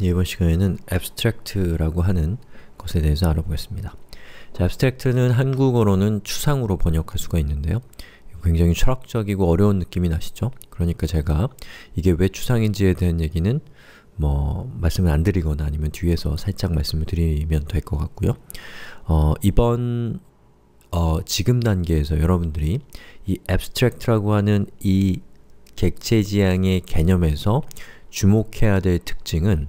이번 시간에는 abstract라고 하는 것에 대해서 알아보겠습니다. 자, abstract는 한국어로는 추상으로 번역할 수가 있는데요. 굉장히 철학적이고 어려운 느낌이 나시죠? 그러니까 제가 이게 왜 추상인지에 대한 얘기는 뭐 말씀을 안 드리거나 아니면 뒤에서 살짝 말씀을 드리면 될 것 같고요. 어, 이번 어, 지금 단계에서 여러분들이 이 abstract라고 하는 이 객체 지향의 개념에서 주목해야 될 특징은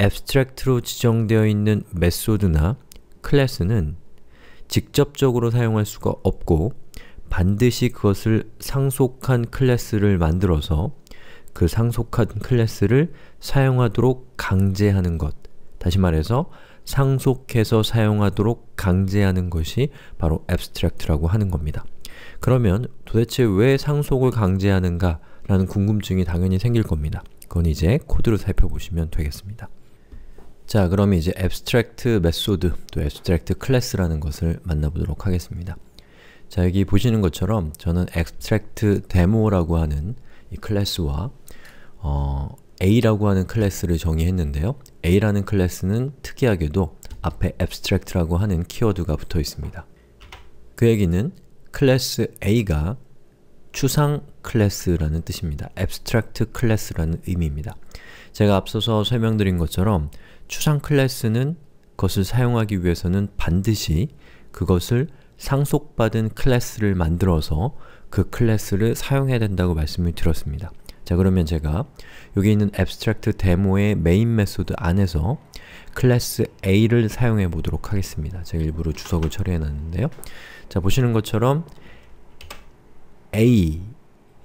abstract로 지정되어 있는 메소드나 클래스는 직접적으로 사용할 수가 없고 반드시 그것을 상속한 클래스를 만들어서 그 상속한 클래스를 사용하도록 강제하는 것 다시 말해서 상속해서 사용하도록 강제하는 것이 바로 abstract라고 하는 겁니다. 그러면 도대체 왜 상속을 강제하는가 라는 궁금증이 당연히 생길 겁니다. 그건 이제 코드를 살펴보시면 되겠습니다. 자, 그럼 이제 abstract 메소드, 또 abstract 클래스라는 것을 만나보도록 하겠습니다. 자, 여기 보시는 것처럼 저는 abstract demo라고 하는 이 클래스와 어, a라고 하는 클래스를 정의했는데요. a라는 클래스는 특이하게도 앞에 abstract라고 하는 키워드가 붙어 있습니다. 그 얘기는 클래스 a가 추상 클래스라는 뜻입니다. abstract 클래스라는 의미입니다. 제가 앞서서 설명드린 것처럼 추상 클래스는 그것을 사용하기 위해서는 반드시 그것을 상속받은 클래스를 만들어서 그 클래스를 사용해야 된다고 말씀을 드렸습니다. 자 그러면 제가 여기 있는 abstract demo의 메인 메소드 안에서 클래스 A를 사용해 보도록 하겠습니다. 제가 일부러 주석을 처리해 놨는데요. 자 보시는 것처럼 A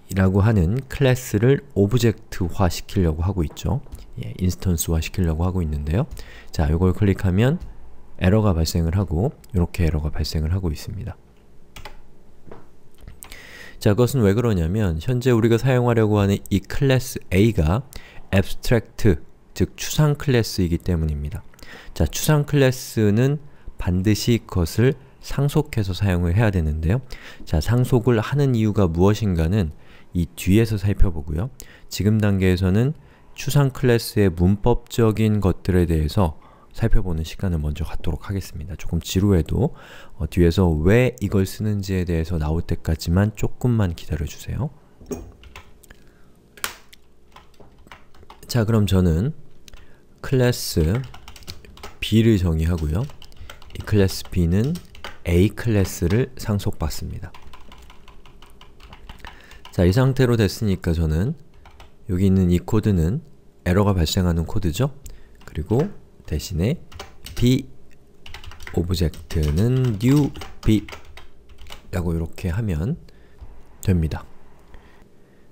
이라고 하는 클래스를 오브젝트화 시키려고 하고 있죠. 예, 인스턴스화 시키려고 하고 있는데요. 자, 이걸 클릭하면 에러가 발생을 하고 이렇게 에러가 발생을 하고 있습니다. 자, 그것은 왜 그러냐면 현재 우리가 사용하려고 하는 이 클래스 A가 abstract, 즉 추상 클래스이기 때문입니다. 자, 추상 클래스는 반드시 그것을 상속해서 사용을 해야 되는데요. 자, 상속을 하는 이유가 무엇인가는 이 뒤에서 살펴보고요. 지금 단계에서는 추상 클래스의 문법적인 것들에 대해서 살펴보는 시간을 먼저 갖도록 하겠습니다. 조금 지루해도 어, 뒤에서 왜 이걸 쓰는지에 대해서 나올 때까지만 조금만 기다려주세요. 자 그럼 저는 클래스 B를 정의하고요. 이 클래스 B는 A 클래스를 상속받습니다. 자, 이 상태로 됐으니까 저는 여기 있는 이 코드는 에러가 발생하는 코드죠? 그리고 대신에 b 오브젝트는 new b 라고 이렇게 하면 됩니다.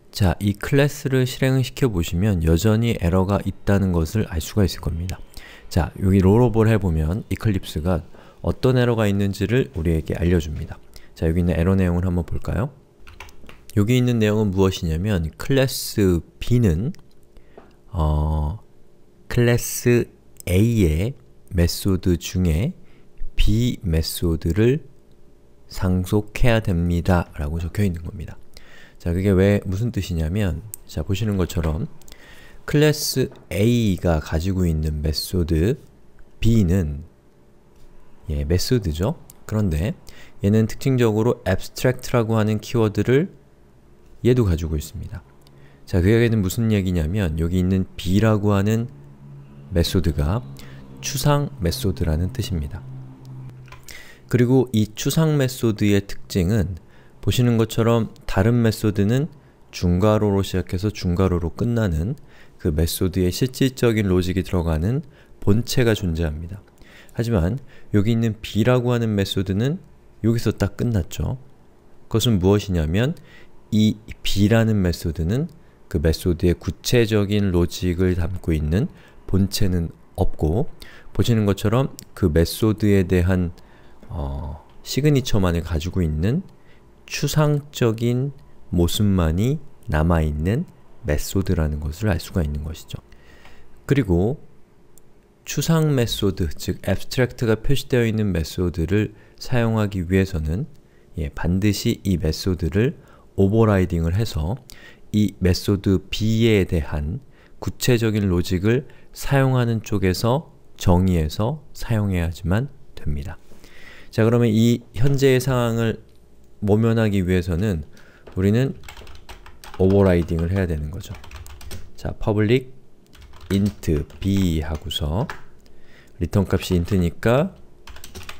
자, 이 클래스를 실행시켜 보시면 여전히 에러가 있다는 것을 알 수가 있을 겁니다. 자, 여기 롤오버를 해보면 이클립스가 어떤 에러가 있는지를 우리에게 알려줍니다. 자, 여기 있는 에러 내용을 한번 볼까요? 여기 있는 내용은 무엇이냐면 클래스 B는 어, 클래스 A의 메소드 중에 B 메소드를 상속해야 됩니다. 라고 적혀 있는 겁니다. 자, 그게 왜 무슨 뜻이냐면 자, 보시는 것처럼 클래스 A가 가지고 있는 메소드 B는 예, 메소드죠. 그런데 얘는 특징적으로 abstract라고 하는 키워드를 얘도 가지고 있습니다. 자, 그에게는 무슨 얘기냐면 여기 있는 b라고 하는 메소드가 추상 메소드라는 뜻입니다. 그리고 이 추상 메소드의 특징은 보시는 것처럼 다른 메소드는 중괄호로 시작해서 중괄호로 끝나는 그 메소드의 실질적인 로직이 들어가는 본체가 존재합니다. 하지만 여기 있는 b라고 하는 메소드는 여기서 딱 끝났죠. 그것은 무엇이냐면 이 b라는 메소드는 그 메소드의 구체적인 로직을 담고 있는 본체는 없고 보시는 것처럼 그 메소드에 대한 어, 시그니처만을 가지고 있는 추상적인 모습만이 남아있는 메소드라는 것을 알 수가 있는 것이죠. 그리고 추상 메소드, 즉 abstract가 표시되어 있는 메소드를 사용하기 위해서는 예, 반드시 이 메소드를 오버라이딩을 해서 이 메소드 b에 대한 구체적인 로직을 사용하는 쪽에서 정의해서 사용해야지만 됩니다. 자 그러면 이 현재의 상황을 모면하기 위해서는 우리는 오버라이딩을 해야 되는 거죠. 자, public int b 하고서 리턴 값이 int니까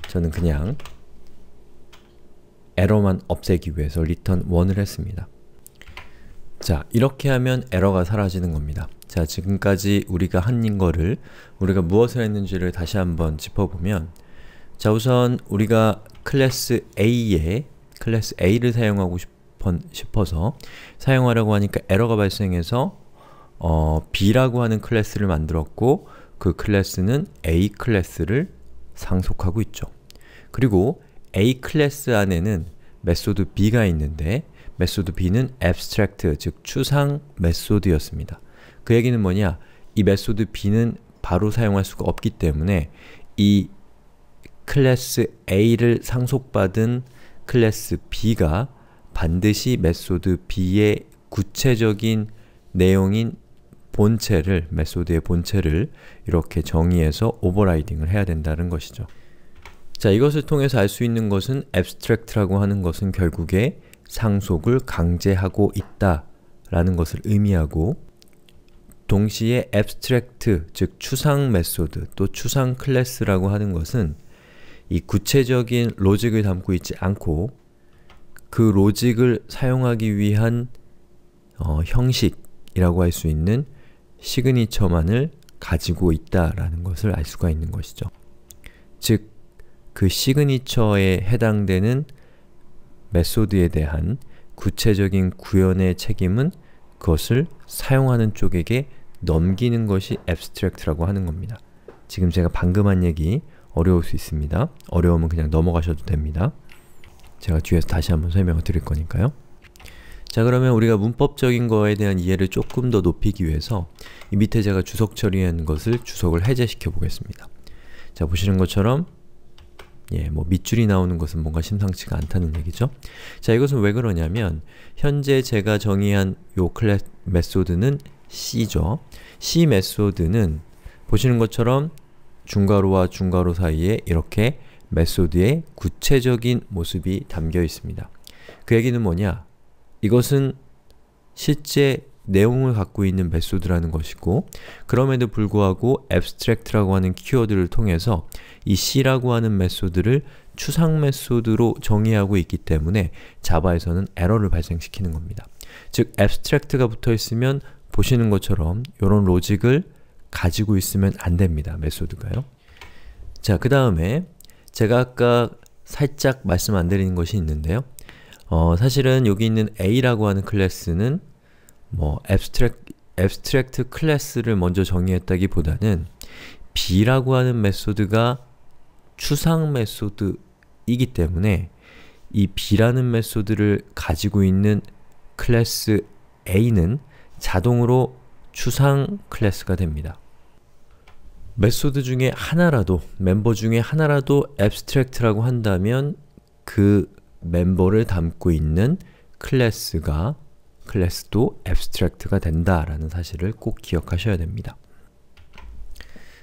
저는 그냥 에러만 없애기 위해서 return 1을 했습니다. 자, 이렇게 하면 에러가 사라지는 겁니다. 자, 지금까지 우리가 한 거를 우리가 무엇을 했는지를 다시 한번 짚어보면 자, 우선 우리가 클래스 A에 클래스 A를 사용하고 싶어, 서 사용하려고 하니까 에러가 발생해서 어, B라고 하는 클래스를 만들었고 그 클래스는 A 클래스를 상속하고 있죠. 그리고 A 클래스 안에는 메소드 B가 있는데 메소드 B는 abstract, 즉 추상 메소드였습니다. 그 얘기는 뭐냐? 이 메소드 B는 바로 사용할 수가 없기 때문에 이 클래스 A를 상속받은 클래스 B가 반드시 메소드 B의 구체적인 내용인 본체를, 메소드의 본체를 이렇게 정의해서 오버라이딩을 해야 된다는 것이죠. 자, 이것을 통해서 알 수 있는 것은 abstract라고 하는 것은 결국에 상속을 강제하고 있다 라는 것을 의미하고 동시에 abstract, 즉 추상 메소드, 또 추상 클래스라고 하는 것은 이 구체적인 로직을 담고 있지 않고 그 로직을 사용하기 위한 어, 형식이라고 할 수 있는 시그니처만을 가지고 있다라는 것을 알 수가 있는 것이죠. 즉, 그 시그니처에 해당되는 메소드에 대한 구체적인 구현의 책임은 그것을 사용하는 쪽에게 넘기는 것이 abstract라고 하는 겁니다. 지금 제가 방금 한 얘기 어려울 수 있습니다. 어려우면 그냥 넘어가셔도 됩니다. 제가 뒤에서 다시 한번 설명을 드릴 거니까요. 자 그러면 우리가 문법적인 거에 대한 이해를 조금 더 높이기 위해서 이 밑에 제가 주석 처리한 것을 주석을 해제시켜 보겠습니다. 자 보시는 것처럼 예, 뭐 밑줄이 나오는 것은 뭔가 심상치가 않다는 얘기죠. 자, 이것은 왜 그러냐면 현재 제가 정의한 요 클래스 메소드는 c죠. c 메소드는 보시는 것처럼 중괄호와 중괄호 사이에 이렇게 메소드의 구체적인 모습이 담겨 있습니다. 그 얘기는 뭐냐? 이것은 실제 내용을 갖고 있는 메소드라는 것이고 그럼에도 불구하고 abstract라고 하는 키워드를 통해서 이 c라고 하는 메소드를 추상 메소드로 정의하고 있기 때문에 자바에서는 에러를 발생시키는 겁니다. 즉, abstract가 붙어있으면 보시는 것처럼 이런 로직을 가지고 있으면 안 됩니다. 메소드가요. 자, 그 다음에 제가 아까 살짝 말씀 안 드린 것이 있는데요. 어, 사실은 여기 있는 a라고 하는 클래스는 뭐 abstract, abstract 클래스를 먼저 정의했다기보다는 b라고 하는 메소드가 추상 메소드이기 때문에 이 b라는 메소드를 가지고 있는 클래스 a는 자동으로 추상 클래스가 됩니다. 메소드 중에 하나라도, 멤버 중에 하나라도 abstract라고 한다면 그 멤버를 담고 있는 클래스가 클래스도 abstract가 된다라는 사실을 꼭 기억하셔야 됩니다.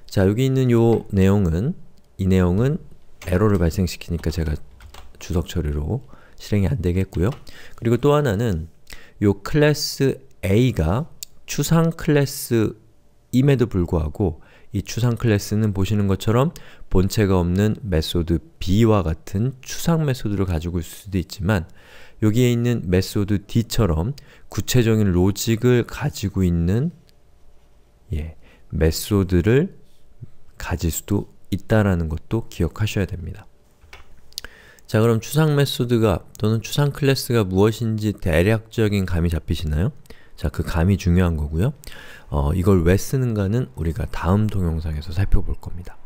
자, 여기 있는 요 내용은 이 내용은 에러를 발생시키니까 제가 주석 처리로 실행이 안 되겠고요. 그리고 또 하나는 요 클래스 A가 추상 클래스임에도 불구하고 이 추상 클래스는 보시는 것처럼 본체가 없는 메소드 B와 같은 추상 메소드를 가지고 있을 수도 있지만 여기에 있는 메소드 d처럼 구체적인 로직을 가지고 있는 예, 메소드를 가질 수도 있다라는 것도 기억하셔야 됩니다. 자 그럼 추상 메소드가 또는 추상 클래스가 무엇인지 대략적인 감이 잡히시나요? 자 그 감이 중요한 거고요. 어, 이걸 왜 쓰는가는 우리가 다음 동영상에서 살펴볼 겁니다.